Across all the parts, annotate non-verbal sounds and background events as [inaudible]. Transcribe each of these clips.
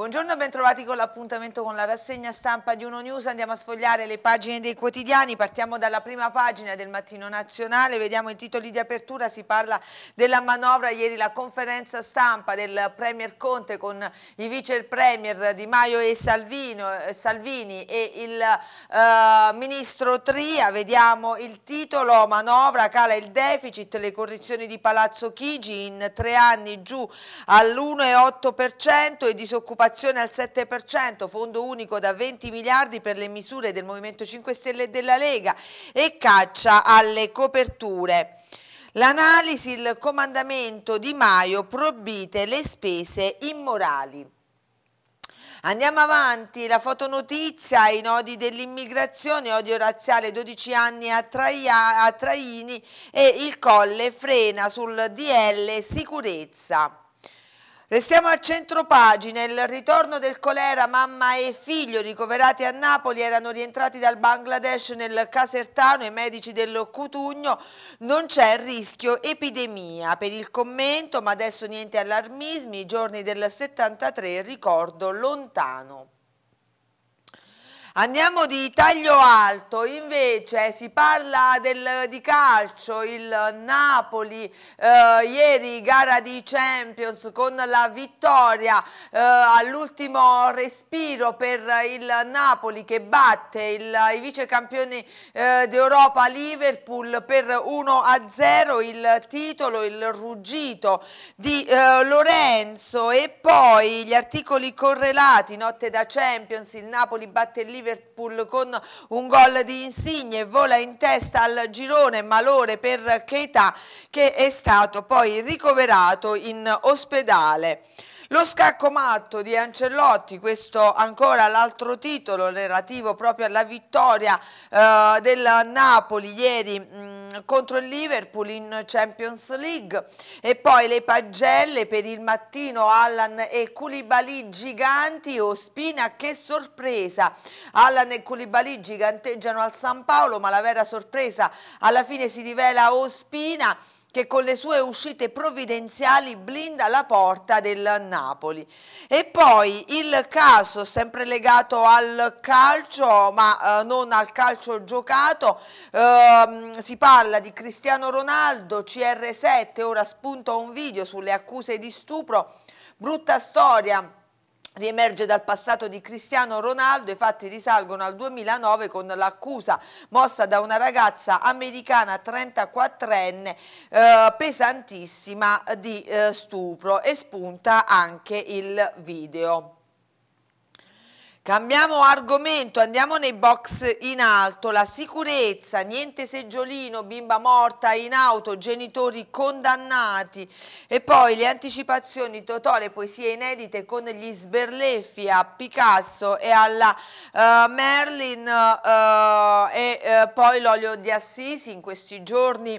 Buongiorno e bentrovati con l'appuntamento con la rassegna stampa di Uno News. Andiamo a sfogliare le pagine dei quotidiani. Partiamo dalla prima pagina del Mattino Nazionale. Vediamo i titoli di apertura. Si parla della manovra. Ieri la conferenza stampa del Premier Conte con i vice Premier Di Maio e Salvino, eh, Salvini e il eh, ministro Tria. Vediamo il titolo. Manovra cala il deficit. Le correzioni di Palazzo Chigi in tre anni giù all'1,8% e disoccupazione Occupazione al 7%, fondo unico da 20 miliardi per le misure del Movimento 5 Stelle e della Lega e caccia alle coperture. L'analisi, il comandamento Di Maio probite le spese immorali. Andiamo avanti, la fotonotizia, i nodi dell'immigrazione, odio razziale 12 anni a, Traia, a Traini e il Colle frena sul DL sicurezza. Restiamo a centro pagina, il ritorno del colera, mamma e figlio ricoverati a Napoli erano rientrati dal Bangladesh nel Casertano, i medici del Cutugno, non c'è rischio epidemia. Per il commento, ma adesso niente allarmismi, i giorni del 73, ricordo lontano. Andiamo di taglio alto, invece si parla del, di calcio, il Napoli eh, ieri gara di Champions con la vittoria eh, all'ultimo respiro per il Napoli che batte il, i vice campioni eh, d'Europa Liverpool per 1-0 il titolo, il ruggito di eh, Lorenzo e poi gli articoli correlati, notte da Champions, il Napoli batte il Liverpool con un gol di Insigne, vola in testa al girone malore per Keita che è stato poi ricoverato in ospedale. Lo scacco matto di Ancellotti, questo ancora l'altro titolo relativo proprio alla vittoria eh, del Napoli ieri mh, mm, contro il Liverpool in Champions League e poi le pagelle per il mattino Allan e Koulibaly giganti, Ospina che sorpresa, Allan e Koulibaly giganteggiano al San Paolo ma la vera sorpresa alla fine si rivela Ospina che con le sue uscite provvidenziali blinda la porta del Napoli. E poi il caso, sempre legato al calcio, ma eh, non al calcio giocato, eh, si parla di Cristiano Ronaldo, CR7, ora spunta un video sulle accuse di stupro, brutta storia riemerge dal passato di Cristiano Ronaldo, i fatti risalgono al 2009 con l'accusa mossa da una ragazza americana 34enne eh, pesantissima di eh, stupro e spunta anche il video. Cambiamo argomento, andiamo nei box in alto, la sicurezza, niente seggiolino, bimba morta in auto, genitori condannati e poi le anticipazioni, Totò, le poesie inedite con gli sberleffi a Picasso e alla uh, Merlin uh, e uh, poi l'olio di Assisi in questi giorni,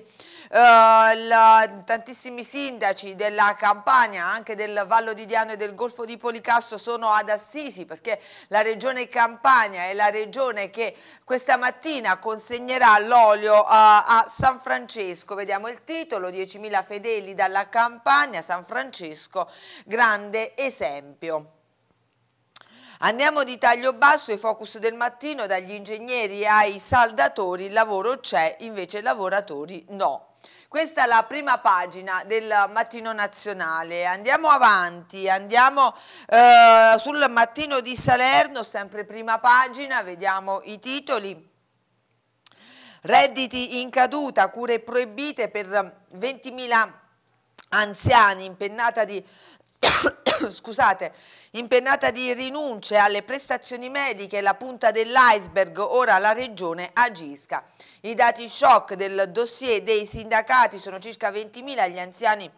la, tantissimi sindaci della Campania, anche del Vallo di Diano e del Golfo di Policasso sono ad Assisi perché la regione Campania è la regione che questa mattina consegnerà l'olio a, eh, a San Francesco, vediamo il titolo, 10.000 fedeli dalla Campania, San Francesco, grande esempio. Andiamo di taglio basso, i focus del mattino, dagli ingegneri ai saldatori, il lavoro c'è, invece lavoratori no. Questa è la prima pagina del Mattino Nazionale. Andiamo avanti, andiamo eh, sul Mattino di Salerno, sempre prima pagina, vediamo i titoli. Redditi in caduta, cure proibite per 20.000 anziani, impennata di [coughs] scusate, impennata di rinunce alle prestazioni mediche, la punta dell'iceberg, ora la regione agisca. I dati shock del dossier dei sindacati sono circa 20.000 gli anziani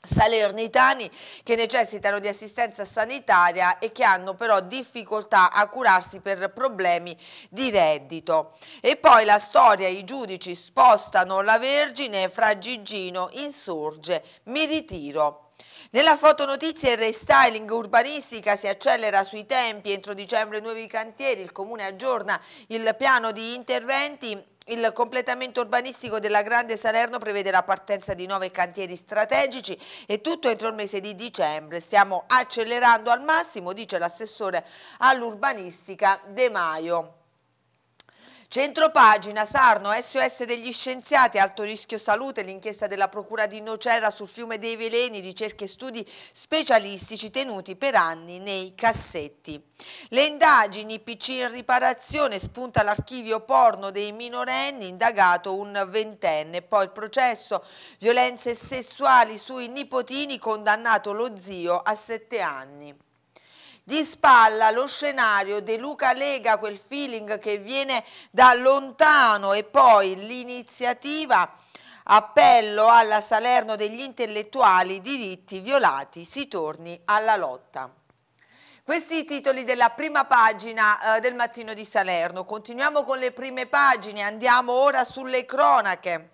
salernitani che necessitano di assistenza sanitaria e che hanno però difficoltà a curarsi per problemi di reddito. E poi la storia, i giudici spostano la Vergine fra Gigino, insorge, mi ritiro. Nella fotonotizia il restyling urbanistica si accelera sui tempi, entro dicembre nuovi cantieri, il comune aggiorna il piano di interventi il completamento urbanistico della Grande Salerno prevede la partenza di nove cantieri strategici e tutto entro il mese di dicembre. Stiamo accelerando al massimo, dice l'assessore all'urbanistica De Maio. Centropagina, Sarno, SOS degli scienziati, alto rischio salute, l'inchiesta della Procura di Nocera sul fiume dei veleni, ricerche e studi specialistici tenuti per anni nei cassetti. Le indagini PC in riparazione, spunta l'archivio porno dei minorenni, indagato un ventenne, poi il processo violenze sessuali sui nipotini, condannato lo zio a sette anni di spalla lo scenario, De Luca lega quel feeling che viene da lontano e poi l'iniziativa appello alla Salerno degli intellettuali, diritti violati, si torni alla lotta. Questi i titoli della prima pagina eh, del mattino di Salerno. Continuiamo con le prime pagine, andiamo ora sulle cronache.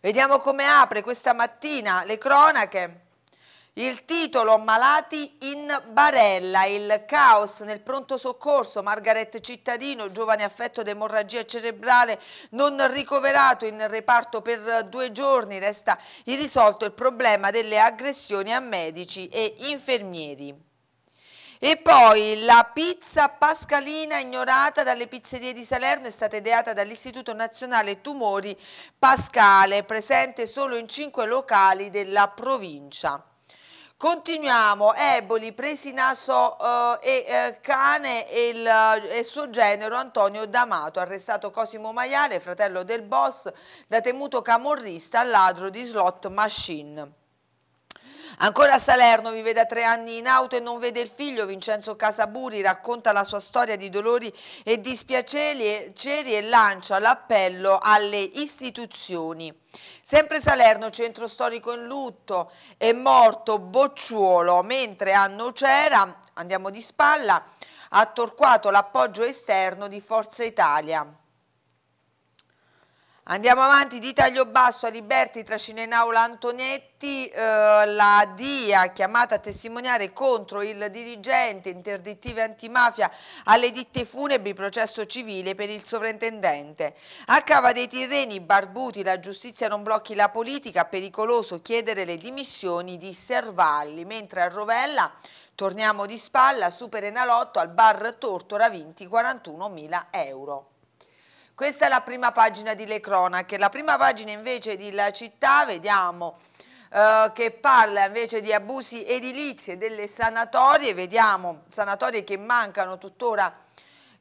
Vediamo come apre questa mattina le cronache. Il titolo Malati in Barella, il caos nel pronto soccorso, Margaret Cittadino, giovane affetto da emorragia cerebrale, non ricoverato in reparto per due giorni, resta irrisolto il problema delle aggressioni a medici e infermieri. E poi la pizza pascalina ignorata dalle pizzerie di Salerno è stata ideata dall'Istituto Nazionale Tumori Pascale, presente solo in cinque locali della provincia. Continuiamo, eboli, presi naso eh, e eh, cane e il, eh, e suo genero Antonio D'Amato, arrestato Cosimo Maiale, fratello del boss, da temuto camorrista al ladro di slot machine. Ancora a Salerno vive da tre anni in auto e non vede il figlio. Vincenzo Casaburi racconta la sua storia di dolori e dispiaceri e lancia l'appello alle istituzioni. Sempre Salerno, centro storico in lutto, è morto Bocciuolo, mentre a Nocera, andiamo di spalla, ha torquato l'appoggio esterno di Forza Italia. Andiamo avanti di taglio basso a Liberti, trascina in aula Antonietti, eh, la DIA chiamata a testimoniare contro il dirigente, interdittive antimafia alle ditte funebri, processo civile per il sovrintendente. A Cava dei Tirreni, Barbuti, la giustizia non blocchi la politica, pericoloso chiedere le dimissioni di Servalli, mentre a Rovella torniamo di spalla, Super Enalotto al bar Tortora vinti 41 mila euro. Questa è la prima pagina di Le Cronache. La prima pagina invece di La Città, vediamo, eh, che parla invece di abusi edilizi e delle sanatorie, vediamo sanatorie che mancano tuttora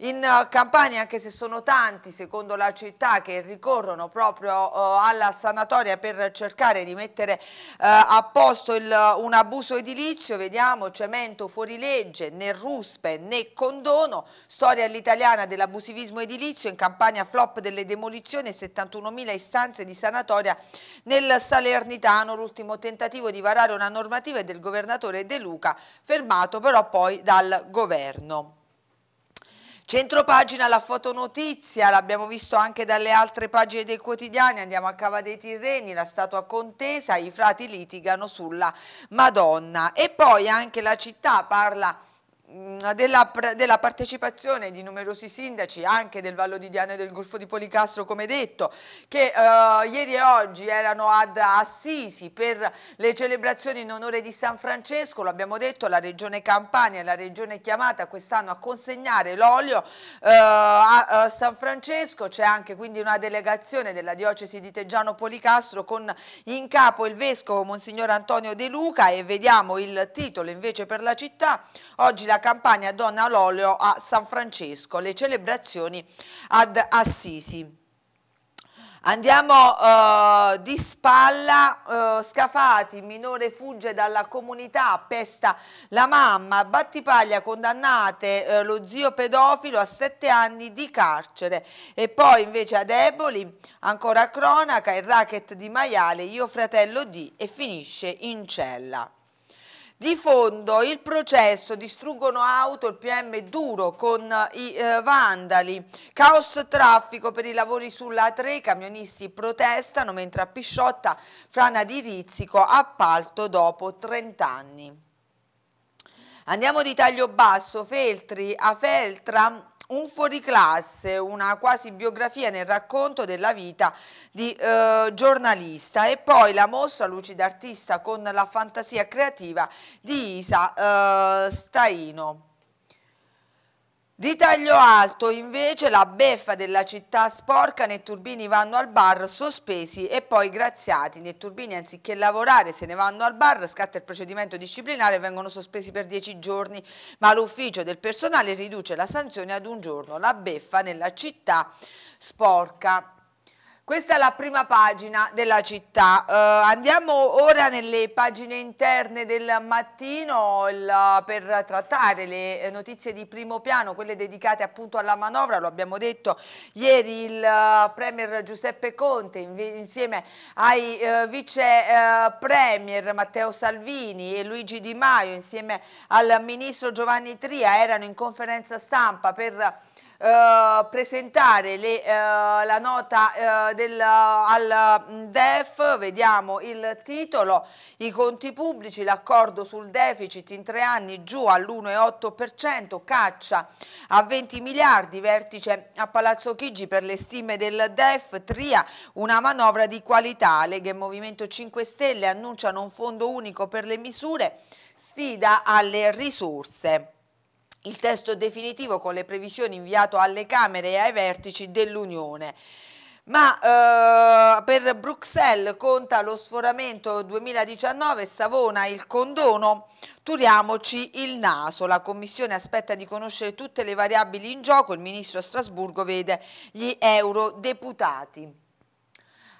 in eh, Campania, anche se sono tanti, secondo la città, che ricorrono proprio eh, alla sanatoria per cercare di mettere eh, a posto il, un abuso edilizio, vediamo cemento fuorilegge, né ruspe né condono, storia all'italiana dell'abusivismo edilizio, in Campania flop delle demolizioni e 71.000 istanze di sanatoria nel Salernitano, l'ultimo tentativo di varare una normativa è del governatore De Luca, fermato però poi dal governo. Centro pagina la fotonotizia, l'abbiamo visto anche dalle altre pagine dei quotidiani, andiamo a Cava dei Tirreni, la statua contesa, i frati litigano sulla Madonna e poi anche la città parla Mm, della, della, partecipazione di numerosi sindaci anche del Vallo di Diana e del Golfo di Policastro come detto che eh, ieri e oggi erano ad Assisi per le celebrazioni in onore di San Francesco lo abbiamo detto la regione Campania la regione chiamata quest'anno a consegnare l'olio eh, a, a, San Francesco c'è anche quindi una delegazione della diocesi di Teggiano Policastro con in capo il vescovo Monsignor Antonio De Luca e vediamo il titolo invece per la città oggi la della campagna Donna all'olio a San Francesco, le celebrazioni ad Assisi. Andiamo uh, di spalla, uh, Scafati, minore fugge dalla comunità, pesta la mamma, Battipaglia condannate uh, lo zio pedofilo a sette anni di carcere e poi invece a Deboli, ancora cronaca, il racket di maiale, io fratello di e finisce in cella. Di fondo il processo, distruggono auto, il PM duro con eh, i eh, vandali, caos traffico per i lavori sulla 3, i camionisti protestano mentre a Pisciotta frana di Rizzico appalto dopo 30 anni. Andiamo di taglio basso, Feltri a Feltra un fuoriclasse, una quasi biografia nel racconto della vita di eh, giornalista e poi la mostra lucida artista con la fantasia creativa di Isa eh, Staino. Di taglio alto invece la beffa della città sporca, Netturbini vanno al bar sospesi e poi graziati. Netturbini anziché lavorare se ne vanno al bar, scatta il procedimento disciplinare, vengono sospesi per dieci giorni, ma l'ufficio del personale riduce la sanzione ad un giorno. La beffa nella città sporca. Questa è la prima pagina della città. Uh, andiamo ora nelle pagine interne del mattino il, per trattare le notizie di primo piano, quelle dedicate appunto alla manovra. Lo abbiamo detto ieri il uh, Premier Giuseppe Conte in, insieme ai uh, Vice Premier Matteo Salvini e Luigi Di Maio insieme al Ministro Giovanni Tria erano in conferenza stampa per eh, presentare le, eh, la nota eh, del, al mm, DEF, vediamo il titolo, i conti pubblici, l'accordo sul deficit in tre anni giù all'1,8%, caccia a 20 miliardi, vertice a Palazzo Chigi per le stime del DEF, Tria una manovra di qualità, Lega e Movimento 5 Stelle annunciano un fondo unico per le misure, sfida alle risorse il testo definitivo con le previsioni inviato alle Camere e ai vertici dell'Unione. Ma eh, per Bruxelles conta lo sforamento 2019, Savona il condono, turiamoci il naso. La Commissione aspetta di conoscere tutte le variabili in gioco, il Ministro a Strasburgo vede gli eurodeputati.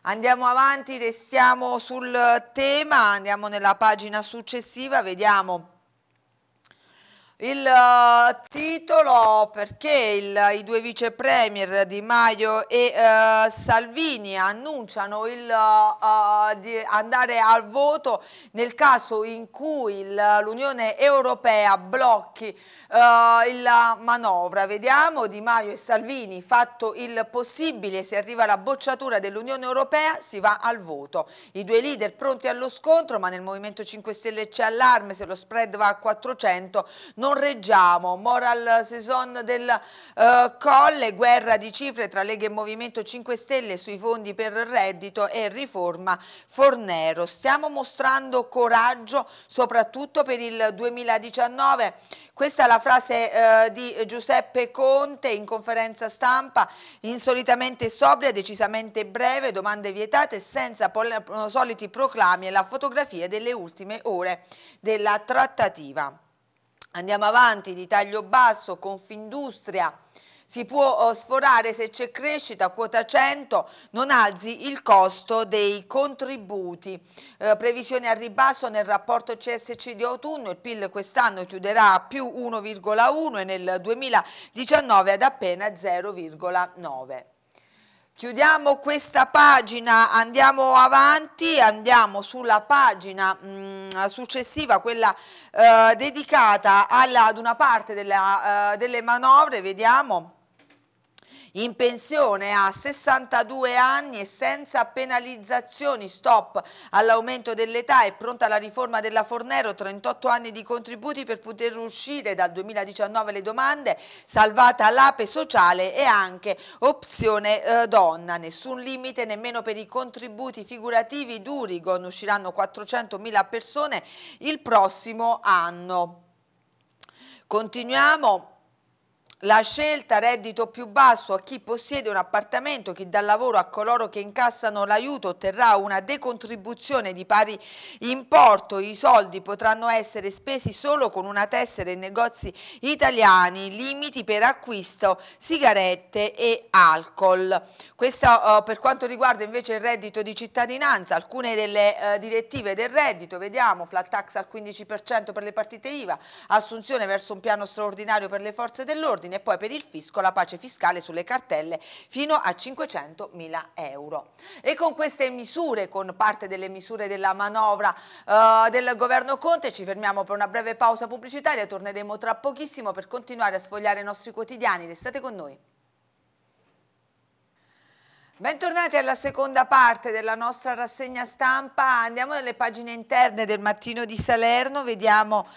Andiamo avanti, restiamo sul tema, andiamo nella pagina successiva, vediamo il eh, titolo perché il, i due vice premier Di Maio e uh, Salvini annunciano il, uh, di andare al voto nel caso in cui l'Unione Europea blocchi uh, la manovra. Vediamo Di Maio e Salvini fatto il possibile, se arriva la bocciatura dell'Unione Europea si va al voto. I due leader pronti allo scontro ma nel Movimento 5 Stelle c'è allarme se lo spread va a 400 non non reggiamo, moral season del eh, Colle, guerra di cifre tra Lega e Movimento 5 Stelle sui fondi per il reddito e riforma Fornero. Stiamo mostrando coraggio soprattutto per il 2019. Questa è la frase eh, di Giuseppe Conte in conferenza stampa, insolitamente sobria, decisamente breve, domande vietate senza soliti proclami e la fotografia delle ultime ore della trattativa. Andiamo avanti di taglio basso, Confindustria si può eh, sforare se c'è crescita, quota 100, non alzi il costo dei contributi. Eh, previsione al ribasso nel rapporto CSC di autunno, il PIL quest'anno chiuderà a più 1,1 e nel 2019 ad appena 0,9. Chiudiamo questa pagina, andiamo avanti, andiamo sulla pagina mh, mm, successiva, quella eh, dedicata alla, ad una parte della, eh, delle manovre, vediamo in pensione a 62 anni e senza penalizzazioni. Stop all'aumento dell'età è pronta la riforma della Fornero, 38 anni di contributi per poter uscire dal 2019 le domande, salvata l'ape sociale e anche opzione eh, donna. Nessun limite nemmeno per i contributi figurativi d'Urigon, usciranno 400.000 persone il prossimo anno. Continuiamo la scelta reddito più basso a chi possiede un appartamento, chi dà lavoro a coloro che incassano l'aiuto otterrà una decontribuzione di pari importo. I soldi potranno essere spesi solo con una tessera in negozi italiani, limiti per acquisto sigarette e alcol. Questo eh, per quanto riguarda invece il reddito di cittadinanza, alcune delle eh, direttive del reddito, vediamo flat tax al 15% per le partite IVA, assunzione verso un piano straordinario per le forze dell'ordine, ordine e poi per il fisco la pace fiscale sulle cartelle fino a 500 mila euro. E con queste misure, con parte delle misure della manovra eh, del governo Conte, ci fermiamo per una breve pausa pubblicitaria, torneremo tra pochissimo per continuare a sfogliare i nostri quotidiani, restate con noi. Bentornati alla seconda parte della nostra rassegna stampa, andiamo nelle pagine interne del mattino di Salerno, vediamo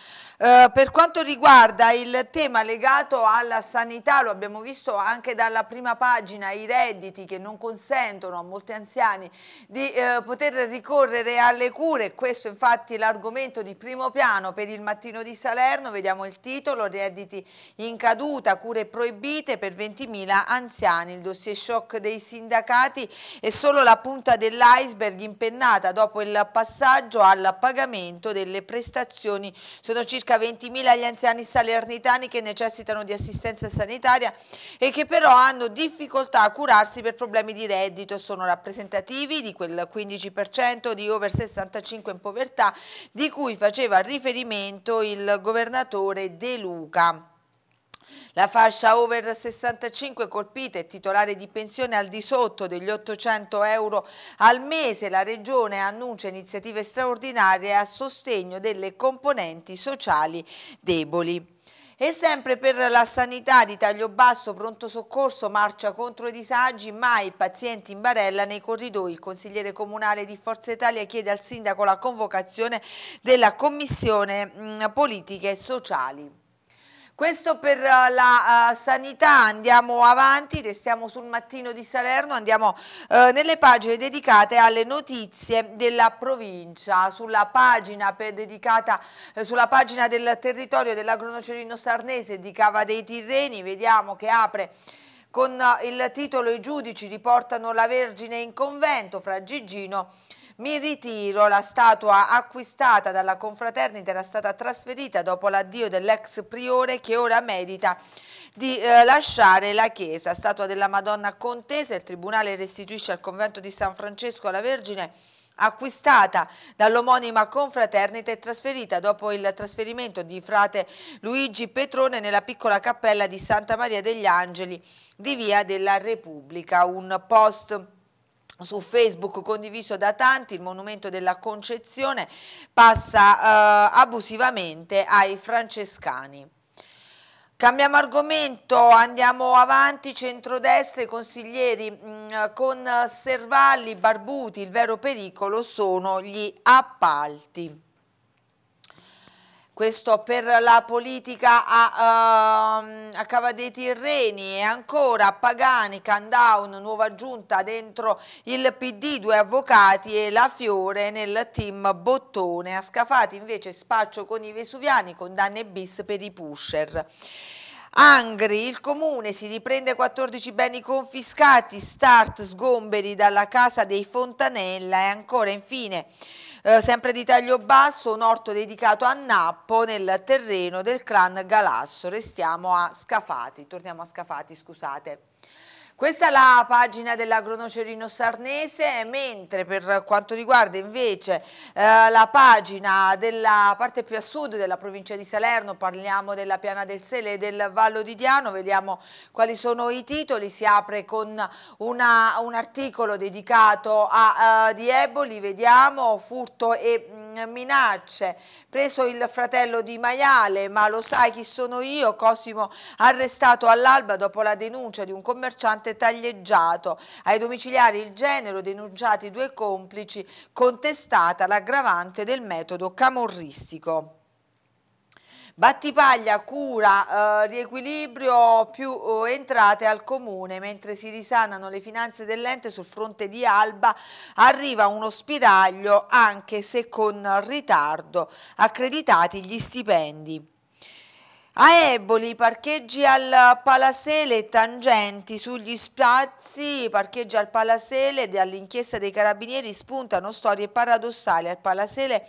eh, per quanto riguarda il tema legato alla sanità, lo abbiamo visto anche dalla prima pagina, i redditi che non consentono a molti anziani di eh, poter ricorrere alle cure, questo infatti è l'argomento di primo piano per il mattino di Salerno, vediamo il titolo, redditi in caduta, cure proibite per 20.000 anziani, il dossier shock dei sindacati è solo la punta dell'iceberg impennata dopo il passaggio al pagamento delle prestazioni, sono circa circa 20.000 gli anziani salernitani che necessitano di assistenza sanitaria e che però hanno difficoltà a curarsi per problemi di reddito. Sono rappresentativi di quel 15% di over 65 in povertà di cui faceva riferimento il governatore De Luca. La fascia over 65 colpita è titolare di pensione al di sotto degli 800 euro al mese. La Regione annuncia iniziative straordinarie a sostegno delle componenti sociali deboli. E sempre per la sanità di taglio basso, pronto soccorso, marcia contro i disagi, mai pazienti in barella nei corridoi. Il consigliere comunale di Forza Italia chiede al sindaco la convocazione della Commissione mm, Politiche Sociali. Questo per eh, la uh, sanità, andiamo avanti, restiamo sul mattino di Salerno, andiamo uh, nelle pagine dedicate alle notizie della provincia, sulla pagina, per, dedicata, uh, sulla pagina del territorio dell'agronocerino sarnese di Cava dei Tirreni, vediamo che apre con il titolo I giudici riportano la Vergine in convento fra Gigino e mi ritiro, la statua acquistata dalla confraternita era stata trasferita dopo l'addio dell'ex priore che ora medita di eh, lasciare la chiesa. Statua della Madonna Contesa, il Tribunale restituisce al convento di San Francesco alla Vergine acquistata dall'omonima confraternita e trasferita dopo il trasferimento di frate Luigi Petrone nella piccola cappella di Santa Maria degli Angeli di Via della Repubblica, un post su Facebook condiviso da tanti, il monumento della Concezione passa eh, abusivamente ai francescani. Cambiamo argomento, andiamo avanti, centrodestra, i consiglieri mh, mm, con Servalli, Barbuti, il vero pericolo sono gli appalti questo per la politica a, uh, a Cavadetti Tirreni e ancora Pagani, Candown, nuova giunta dentro il PD, due avvocati e La Fiore nel team Bottone. A Scafati invece spaccio con i Vesuviani, condanne bis per i pusher. Angri, il comune si riprende 14 beni confiscati, start sgomberi dalla casa dei Fontanella e ancora infine... Eh, sempre di taglio basso, un orto dedicato a Nappo nel terreno del clan Galasso. Restiamo a Scafati, torniamo a Scafati, scusate. Questa è la pagina dell'agronocerino sarnese, mentre per quanto riguarda invece eh, la pagina della parte più a sud della provincia di Salerno, parliamo della Piana del Sele e del Vallo di Diano, vediamo quali sono i titoli, si apre con una, un articolo dedicato a uh, eh, Dieboli, vediamo furto e... Mh, mm, minacce, preso il fratello di Maiale, ma lo sai chi sono io, Cosimo arrestato all'alba dopo la denuncia di un commerciante taglieggiato, ai domiciliari il genero denunciati due complici, contestata l'aggravante del metodo camorristico. Battipaglia cura eh, riequilibrio più eh, entrate al comune, mentre si risanano le finanze dell'ente sul fronte di Alba arriva uno spiraglio anche se con ritardo, accreditati gli stipendi. A Eboli parcheggi al Palasele e tangenti sugli spazi, parcheggi al Palasele e dall'inchiesta dei carabinieri spuntano storie paradossali al Palasele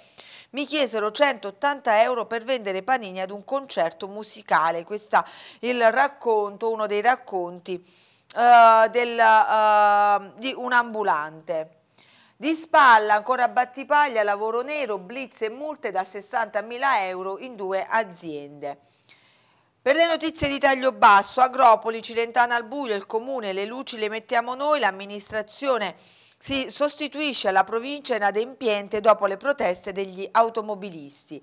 mi chiesero 180 euro per vendere panini ad un concerto musicale. Questo è il racconto, uno dei racconti uh, del, uh, di un ambulante. Di spalla, ancora battipaglia, lavoro nero, blitz e multe da 60.000 euro in due aziende. Per le notizie di taglio basso, Agropoli, Cilentana al buio, il comune, le luci le mettiamo noi, l'amministrazione si sostituisce la provincia inadempiente dopo le proteste degli automobilisti.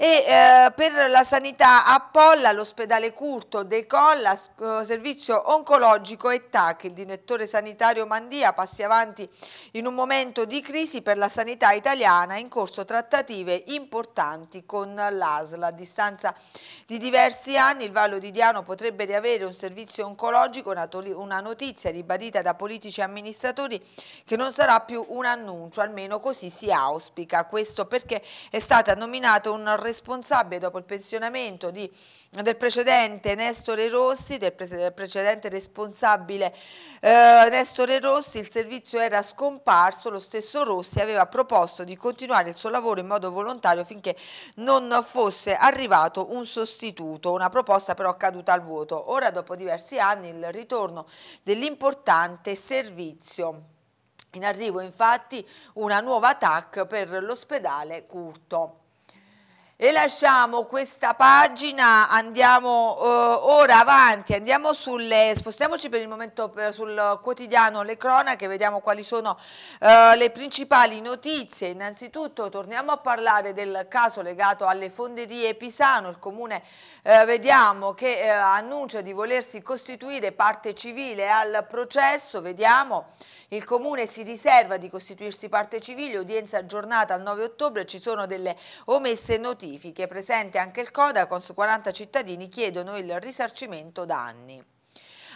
E, eh, per la sanità a Polla l'ospedale Curto decolla eh, servizio oncologico e TAC, il direttore sanitario Mandia passi avanti in un momento di crisi per la sanità italiana in corso trattative importanti con l'ASL. A distanza di diversi anni il Vallo di Diano potrebbe riavere un servizio oncologico, una notizia ribadita da politici e amministratori che non sarà più un annuncio, almeno così si auspica. Questo perché è stata nominata un responsabile dopo il pensionamento di, del precedente Nestore Rossi, del, pre del precedente responsabile eh, Nestore Rossi, il servizio era scomparso, lo stesso Rossi aveva proposto di continuare il suo lavoro in modo volontario finché non fosse arrivato un sostituto, una proposta però caduta al vuoto. Ora dopo diversi anni il ritorno dell'importante servizio in arrivo infatti una nuova TAC per l'ospedale Curto e lasciamo questa pagina, andiamo eh, ora avanti, andiamo sulle, spostiamoci per il momento per, sul quotidiano Le Cronache, vediamo quali sono eh, le principali notizie. Innanzitutto torniamo a parlare del caso legato alle fonderie Pisano, il comune eh, vediamo che eh, annuncia di volersi costituire parte civile al processo, vediamo il comune si riserva di costituirsi parte civile, udienza aggiornata al 9 ottobre, ci sono delle omesse notizie notifiche, presente anche il Codacons, 40 cittadini chiedono il risarcimento danni.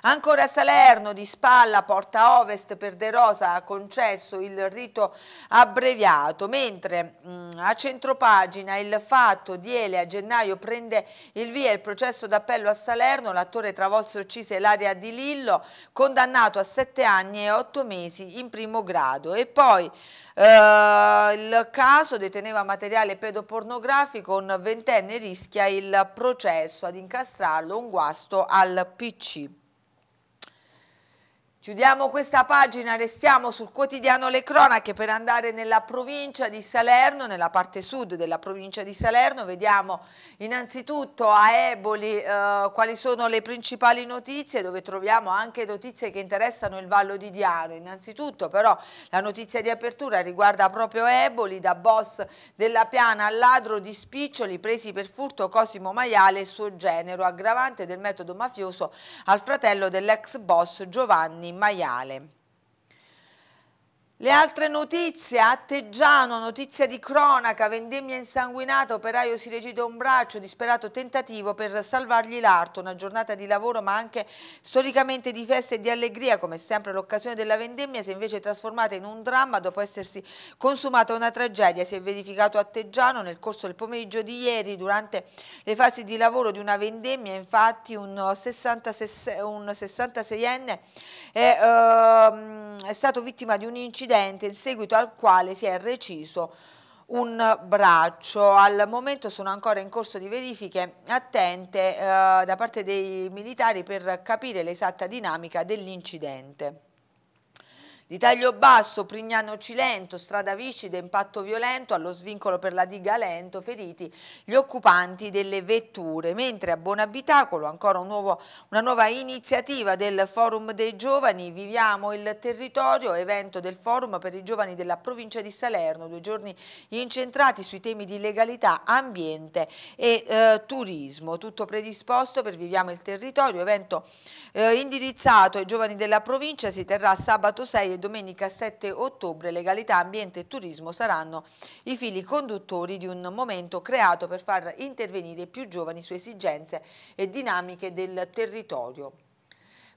Ancora Salerno, di spalla, Porta Ovest per De Rosa ha concesso il rito abbreviato, mentre mh, mm, a centropagina il fatto di Ele a gennaio prende il via il processo d'appello a Salerno, l'attore travolse e uccise l'area di Lillo, condannato a sette anni e otto mesi in primo grado. E poi eh, il caso deteneva materiale pedopornografico, un ventenne rischia il processo ad incastrarlo, un guasto al PC. Chiudiamo questa pagina, restiamo sul quotidiano Le Cronache per andare nella provincia di Salerno, nella parte sud della provincia di Salerno. Vediamo innanzitutto a Eboli eh, quali sono le principali notizie, dove troviamo anche notizie che interessano il Vallo di Diano. Innanzitutto però la notizia di apertura riguarda proprio Eboli, da boss della piana al ladro di spiccioli presi per furto Cosimo Maiale e suo genero, aggravante del metodo mafioso al fratello dell'ex boss Giovanni maiale. Le altre notizie, Atteggiano, notizia di cronaca, vendemmia insanguinata, operaio si recita un braccio, disperato tentativo per salvargli l'arto, una giornata di lavoro ma anche storicamente di festa e di allegria, come sempre l'occasione della vendemmia si è invece trasformata in un dramma dopo essersi consumata una tragedia, si è verificato a Teggiano nel corso del pomeriggio di ieri durante le fasi di lavoro di una vendemmia, infatti un, 66, un 66enne è, eh, è stato vittima di un incidente incidente in seguito al quale si è reciso un braccio. Al momento sono ancora in corso di verifiche attente eh, da parte dei militari per capire l'esatta dinamica dell'incidente. Di taglio basso, Prignano Cilento, strada viscida, impatto violento, allo svincolo per la diga lento, feriti gli occupanti delle vetture. Mentre a Bonabitacolo, ancora un nuovo, una nuova iniziativa del Forum dei Giovani, Viviamo il Territorio, evento del Forum per i Giovani della provincia di Salerno, due giorni incentrati sui temi di legalità, ambiente e eh, turismo. Tutto predisposto per Viviamo il Territorio, evento eh, indirizzato ai giovani della provincia, si terrà sabato 6 e domenica 7 ottobre legalità, ambiente e turismo saranno i fili conduttori di un momento creato per far intervenire i più giovani su esigenze e dinamiche del territorio.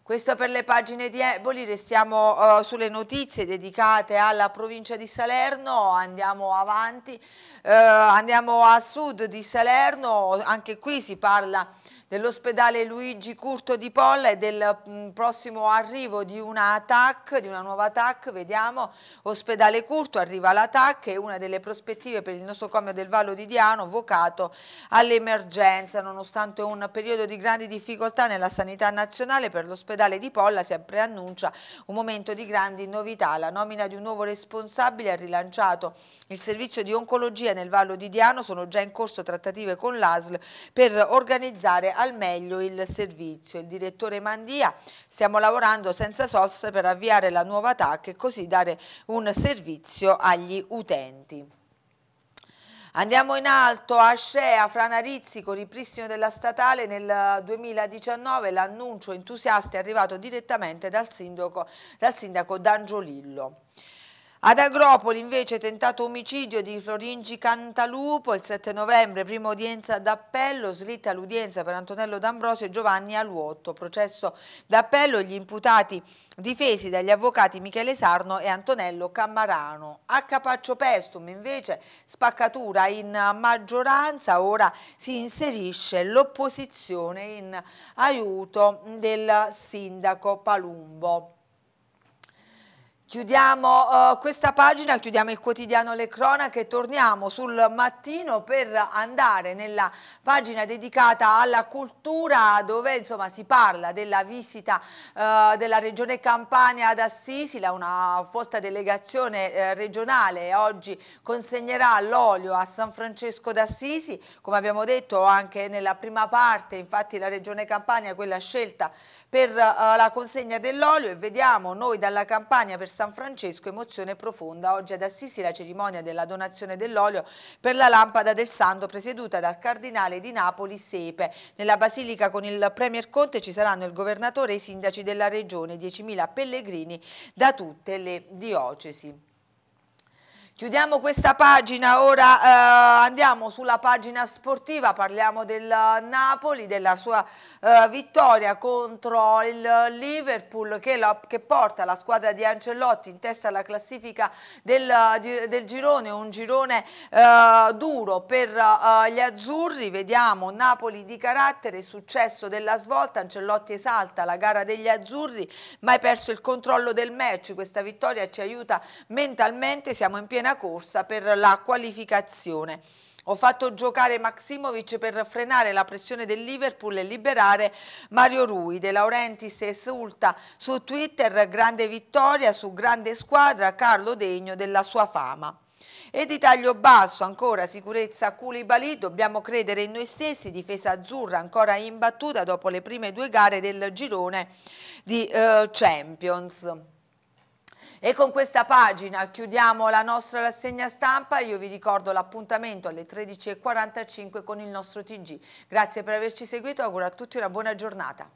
Questo per le pagine di Eboli, restiamo uh, sulle notizie dedicate alla provincia di Salerno, andiamo avanti, uh, andiamo a sud di Salerno, anche qui si parla di dell'ospedale Luigi Curto di Polla e del mm, prossimo arrivo di una TAC, di una nuova TAC, vediamo, ospedale Curto, arriva la TAC, è una delle prospettive per il nosocomio del Vallo di Diano vocato all'emergenza, nonostante un periodo di grandi difficoltà nella sanità nazionale per l'ospedale di Polla si preannuncia un momento di grandi novità, la nomina di un nuovo responsabile ha rilanciato il servizio di oncologia nel Vallo di Diano, sono già in corso trattative con l'ASL per organizzare al meglio il servizio. Il direttore Mandia, stiamo lavorando senza sosta per avviare la nuova TAC e così dare un servizio agli utenti. Andiamo in alto, Ascea, Frana con ripristino della statale nel 2019, l'annuncio entusiasta è arrivato direttamente dal sindaco, dal sindaco D'Angiolillo. Ad Agropoli invece tentato omicidio di Floringi Cantalupo il 7 novembre, prima udienza d'appello, slitta l'udienza per Antonello D'Ambrosio e Giovanni Aluotto. Processo d'appello gli imputati difesi dagli avvocati Michele Sarno e Antonello Cammarano. A Capaccio Pestum invece spaccatura in maggioranza, ora si inserisce l'opposizione in aiuto del sindaco Palumbo. Chiudiamo uh, questa pagina, chiudiamo il quotidiano Le Cronache torniamo sul mattino per andare nella pagina dedicata alla cultura dove insomma, si parla della visita uh, della regione Campania ad Assisi, la una folta delegazione uh, regionale oggi consegnerà l'olio a San Francesco d'Assisi, come abbiamo detto anche nella prima parte, infatti la regione Campania è quella scelta per la consegna dell'olio e vediamo noi dalla Campania per San Francesco, emozione profonda. Oggi ad Assisi la cerimonia della donazione dell'olio per la lampada del santo presieduta dal cardinale di Napoli Sepe. Nella basilica con il premier Conte ci saranno il governatore e i sindaci della regione, 10.000 pellegrini da tutte le diocesi. Chiudiamo questa pagina, ora eh, andiamo sulla pagina sportiva, parliamo del Napoli, della sua eh, vittoria contro il Liverpool che, la, che, porta la squadra di Ancelotti in testa alla classifica del, di, del girone, un girone eh, duro per eh, gli azzurri, vediamo Napoli di carattere, successo della svolta, Ancelotti esalta la gara degli azzurri, ma hai perso il controllo del match, questa vittoria ci aiuta mentalmente, siamo in piena piena corsa per la qualificazione. Ho fatto giocare Maximovic per frenare la pressione del Liverpool e liberare Mario Rui. De Laurentiis esulta su Twitter grande vittoria su grande squadra, Carlo degno della sua fama. E di taglio basso ancora sicurezza Koulibaly, dobbiamo credere in noi stessi, difesa azzurra ancora imbattuta dopo le prime due gare del girone di uh, Champions. E con questa pagina chiudiamo la nostra rassegna stampa, io vi ricordo l'appuntamento alle 13.45 con il nostro TG. Grazie per averci seguito, auguro a tutti una buona giornata.